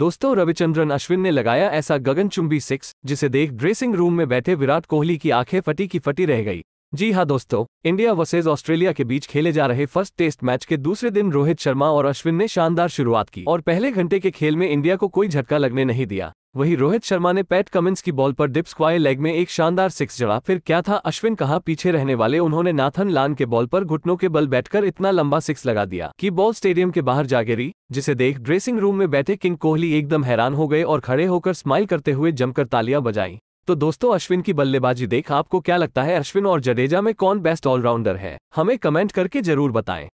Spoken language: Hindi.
दोस्तों रविचंद्रन अश्विन ने लगाया ऐसा गगनचुंबी सिक्स जिसे देख ड्रेसिंग रूम में बैठे विराट कोहली की आंखें फटी की फटी रह गई जी हां दोस्तों इंडिया वर्सेज ऑस्ट्रेलिया के बीच खेले जा रहे फर्स्ट टेस्ट मैच के दूसरे दिन रोहित शर्मा और अश्विन ने शानदार शुरुआत की और पहले घंटे के खेल में इंडिया को कोई झटका लगने नहीं दिया वहीं रोहित शर्मा ने पैट कमिंस की बॉल पर डिप्स स्क्वायर लेग में एक शानदार सिक्स जड़ा फिर क्या था अश्विन कहा पीछे रहने वाले उन्होंने नाथन लान के बॉल पर घुटनों के बल बैठकर इतना लंबा सिक्स लगा दिया कि बॉल स्टेडियम के बाहर जा गिरी जिसे देख ड्रेसिंग रूम में बैठे किंग कोहली एकदम हैरान हो गए और खड़े होकर स्माइल करते हुए जमकर तालियां बजाई तो दोस्तों अश्विन की बल्लेबाजी देख आपको क्या लगता है अश्विन और जडेजा में कौन बेस्ट ऑलराउंडर है हमें कमेंट करके जरूर बताएं